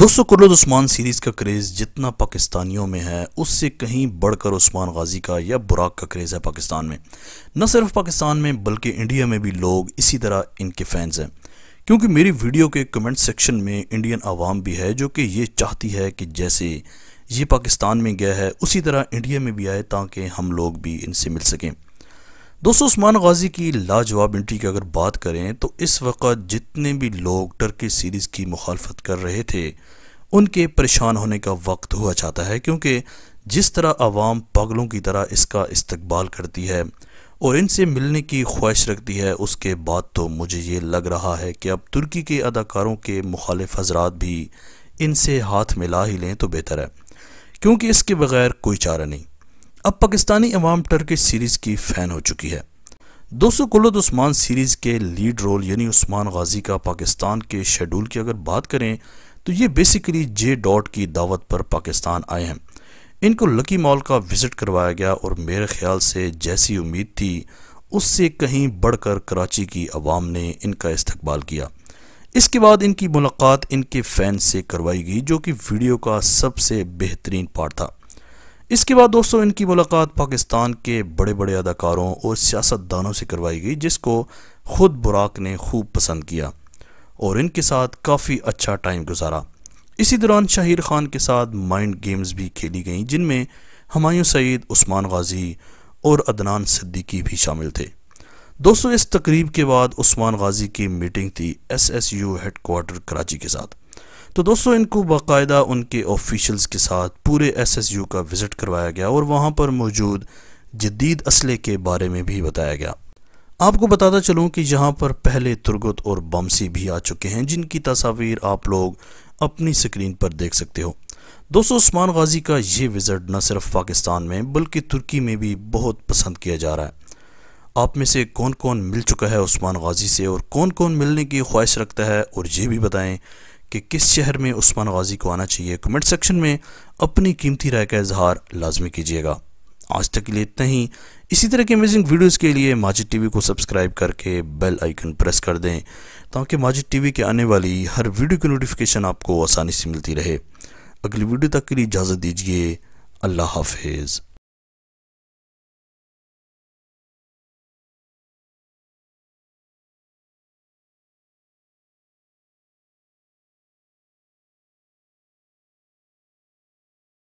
दोस्तों Kurulus Osman series का craze जितना पाकिस्तानियों में है उससे कहीं बढ़कर उस्मान गाजी का या बुराक का क्रेज़ है पाकिस्तान में न सिर्फ पाकिस्तान में बल्कि इंडिया में भी लोग इसी तरह इनके फैंस हैं क्योंकि मेरी वीडियो के कमेंट सेक्शन में इंडियन आवाम भी है जो कि ये चाहती है कि जैसे ये पाकिस्तान में गया है उसी तरह इंडिया में भी आए ताकि हम लोग भी इनसे मिल सकें दोस्तों उस्मान गाजी की लाजवाब एंट्री की अगर बात करें तो इस वक्त जितने भी लोग टर्की सीरीज़ की मुखालफत कर रहे थे उनके परेशान होने का वक्त हुआ चाहता है क्योंकि जिस तरह आवाम पागलों की तरह इसका इस्तकबाल करती है और इनसे मिलने की ख्वाहिश रखती है उसके बाद तो मुझे ये लग रहा है कि अब तुर्की के अदाकारों के मुखालिफ हजरात भी इनसे हाथ मिला ही लें तो बेहतर है क्योंकि इसके बगैर कोई चारा नहीं अब पाकिस्तानी अवाम टर्किश सीरीज़ की फ़ैन हो चुकी है दोस्तों कुलत उस्मान सीरीज़ के लीड रोल यानी उस्मान गाजी का पाकिस्तान के शेड्यूल की अगर बात करें तो ये बेसिकली जे डॉट की दावत पर पाकिस्तान आए हैं इनको लकी मॉल का विज़िट करवाया गया और मेरे ख्याल से जैसी उम्मीद थी उससे कहीं बढ़कर कराची की आवाम ने इनका इस्तकबाल किया इसके बाद इनकी मुलाकात इनके फ़ैन से करवाई गई जो कि वीडियो का सबसे बेहतरीन पार्ट था इसके बाद दोस्तों इनकी मुलाकात पाकिस्तान के बड़े बड़े अदाकारों और सियासतदानों से करवाई गई जिसको ख़ुद बुराक ने खूब पसंद किया और इनके साथ काफ़ी अच्छा टाइम गुजारा इसी दौरान शाहिर खान के साथ माइंड गेम्स भी खेली गई जिनमें हमायूं सईद उस्मान गाजी और अदनान सिद्दीकी भी शामिल थे दोस्तों इस तकरीब के बाद उस्मान गाजी की मीटिंग थी एस यू हेडकोर्टर कराची के साथ तो दोस्तों इनको बाकायदा उनके ऑफिशल्स के साथ पूरे एसएसयू का विज़िट करवाया गया और वहाँ पर मौजूद जदीद असले के बारे में भी बताया गया आपको बताता चलूँ कि यहाँ पर पहले तुर्गत और बमसी भी आ चुके हैं जिनकी तस्वीर आप लोग अपनी स्क्रीन पर देख सकते हो दोस्तों उस्मान गाजी का ये विज़िट न सिर्फ पाकिस्तान में बल्कि तुर्की में भी बहुत पसंद किया जा रहा है आप में से कौन कौन मिल चुका है उस्मान गाजी से और कौन कौन मिलने की ख्वाहिश रखता है और ये भी बताएं कि किस शहर में उस्मान गाजी को आना चाहिए कमेंट सेक्शन में अपनी कीमती राय का इजहार लाजमी कीजिएगा आज तक के लिए इतना ही इसी तरह के अमेजिंग वीडियोस के लिए माजिद टीवी को सब्सक्राइब करके बेल आइकन प्रेस कर दें ताकि माजिद टीवी के आने वाली हर वीडियो की नोटिफिकेशन आपको आसानी से मिलती रहे अगली वीडियो तक के लिए इजाज़त दीजिए अल्लाह हाफिज़